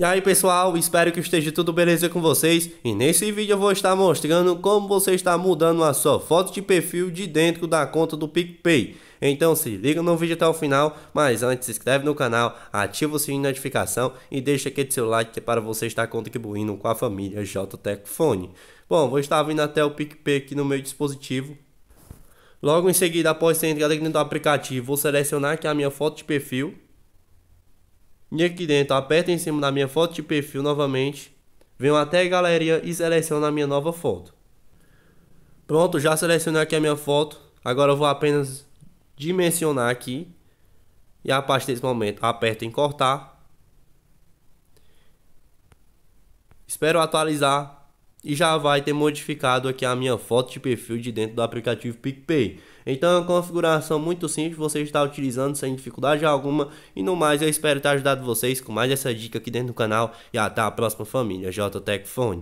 E aí pessoal, espero que esteja tudo beleza com vocês e nesse vídeo eu vou estar mostrando como você está mudando a sua foto de perfil de dentro da conta do PicPay. Então se liga no vídeo até o final, mas antes se inscreve no canal, ativa o sininho de notificação e deixa aquele seu like é para você estar contribuindo com a família JTEC Fone. Bom, vou estar vindo até o PicPay aqui no meu dispositivo. Logo em seguida, após ser entrado aqui no aplicativo, vou selecionar aqui a minha foto de perfil. E aqui dentro, aperto em cima da minha foto de perfil novamente. Venho até a galeria e seleciono a minha nova foto. Pronto, já selecionei aqui a minha foto. Agora eu vou apenas dimensionar aqui. E a partir desse momento, aperto em cortar. Espero atualizar e já vai ter modificado aqui a minha foto de perfil de dentro do aplicativo PicPay. Então é uma configuração muito simples, você está utilizando sem dificuldade alguma. E no mais, eu espero ter ajudado vocês com mais essa dica aqui dentro do canal. E até a próxima família, JTech